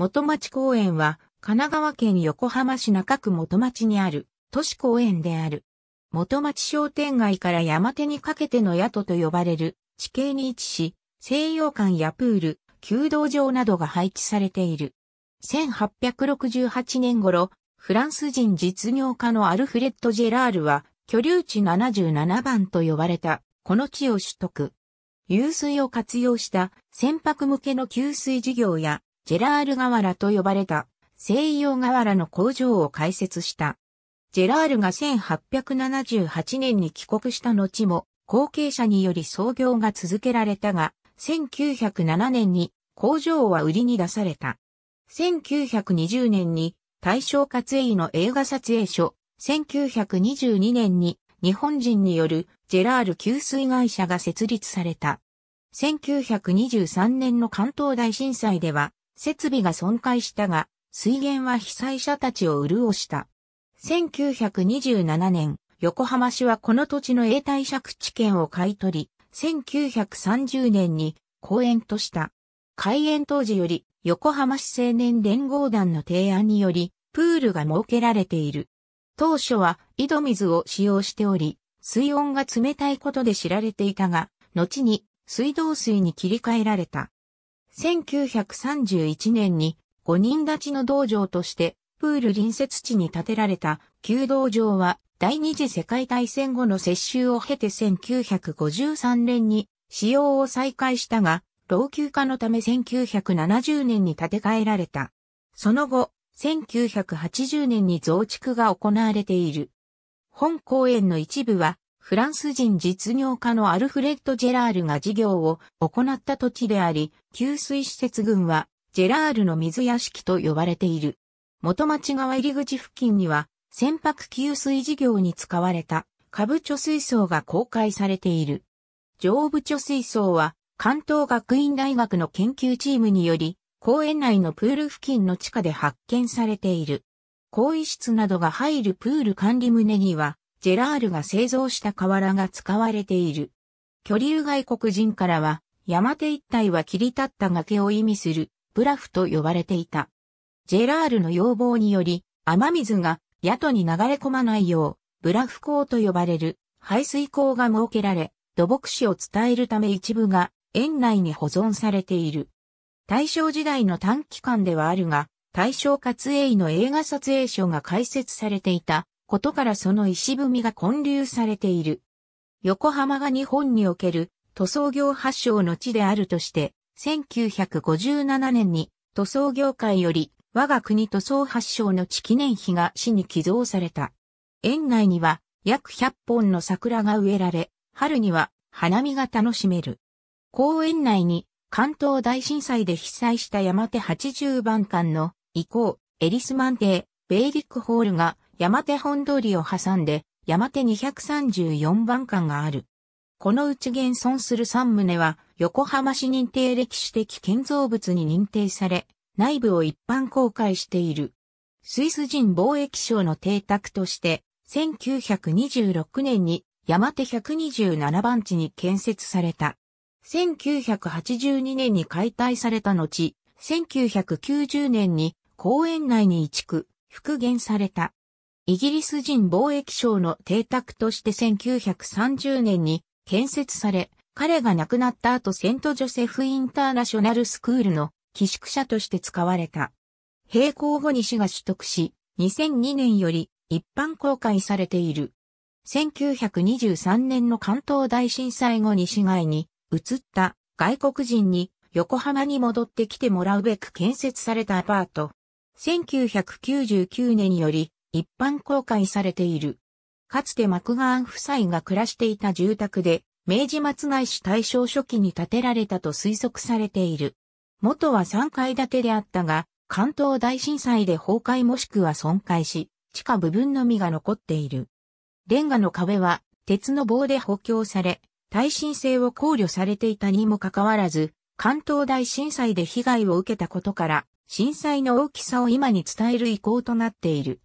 元町公園は、神奈川県横浜市中区元町にある都市公園である。元町商店街から山手にかけての宿と呼ばれる地形に位置し、西洋館やプール、弓道場などが配置されている。1868年頃、フランス人実業家のアルフレッド・ジェラールは、居留地77番と呼ばれた、この地を取得。湧水を活用した船舶向けの給水事業やジェラール河原と呼ばれた西洋河原の工場を開設した。ジェラールが1878年に帰国した後も、後継者により創業が続けられたが、1907年に工場は売りに出された。1920年に大正活営の映画撮影所、1922年に日本人によるジェラール給水会社が設立された。1923年の関東大震災では設備が損壊したが、水源は被災者たちを潤した。1927年、横浜市はこの土地の永代借地権を買い取り、1930年に公園とした。開園当時より横浜市青年連合団の提案により、プールが設けられている。当初は井戸水を使用しており、水温が冷たいことで知られていたが、後に水道水に切り替えられた。1931年に5人立ちの道場としてプール隣接地に建てられた旧道場は第二次世界大戦後の接収を経て1953年に使用を再開したが老朽化のため1970年に建て替えられた。その後、1980年に増築が行われている。本公園の一部はフランス人実業家のアルフレッド・ジェラールが事業を行った土地であり、給水施設群は、ジェラールの水屋敷と呼ばれている。元町川入口付近には、船舶給水事業に使われた、部貯水槽が公開されている。上部貯水槽は、関東学院大学の研究チームにより、公園内のプール付近の地下で発見されている。更衣室などが入るプール管理棟には、ジェラールが製造した瓦が使われている。居留外国人からは、山手一帯は切り立った崖を意味する、ブラフと呼ばれていた。ジェラールの要望により、雨水が宿に流れ込まないよう、ブラフ港と呼ばれる排水溝が設けられ、土木史を伝えるため一部が園内に保存されている。大正時代の短期間ではあるが、大正活営の映画撮影所が開設されていたことからその石踏みが混流されている。横浜が日本における塗装業発祥の地であるとして、1957年に塗装業界より我が国塗装発祥の地記念碑が市に寄贈された。園内には約100本の桜が植えられ、春には花見が楽しめる。公園内に関東大震災で被災した山手80番館の遺構、エリスマン邸、ベイリックホールが山手本通りを挟んで、山手234番館がある。このうち現存する3棟は、横浜市認定歴史的建造物に認定され、内部を一般公開している。スイス人貿易省の邸宅として、1926年に山手127番地に建設された。1982年に解体された後、1990年に公園内に移築、復元された。イギリス人貿易商の邸宅として1930年に建設され、彼が亡くなった後セントジョセフインターナショナルスクールの寄宿舎として使われた。並行後に市が取得し、2002年より一般公開されている。1923年の関東大震災後に市外に移った外国人に横浜に戻ってきてもらうべく建設されたアパート。1999年より一般公開されている。かつてマクガーン夫妻が暮らしていた住宅で、明治末ないし大正初期に建てられたと推測されている。元は3階建てであったが、関東大震災で崩壊もしくは損壊し、地下部分のみが残っている。レンガの壁は鉄の棒で補強され、耐震性を考慮されていたにもかかわらず、関東大震災で被害を受けたことから、震災の大きさを今に伝える意向となっている。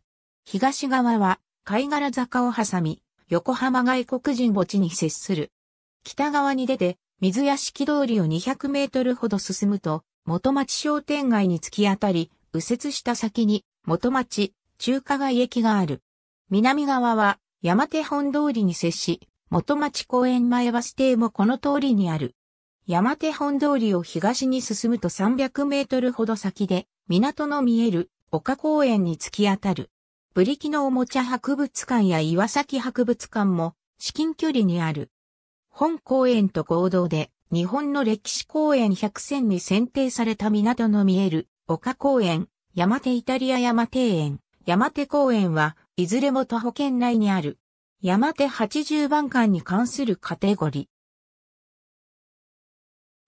東側は貝殻坂を挟み、横浜外国人墓地に接する。北側に出て、水屋敷通りを200メートルほど進むと、元町商店街に突き当たり、右折した先に、元町、中華街駅がある。南側は、山手本通りに接し、元町公園前バス停もこの通りにある。山手本通りを東に進むと300メートルほど先で、港の見える丘公園に突き当たる。ブリキのおもちゃ博物館や岩崎博物館も至近距離にある。本公園と合同で日本の歴史公園100選に選定された港の見える丘公園、山手イタリア山庭園、山手公園はいずれも徒歩圏内にある。山手80番館に関するカテゴリー。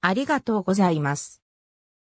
ありがとうございます。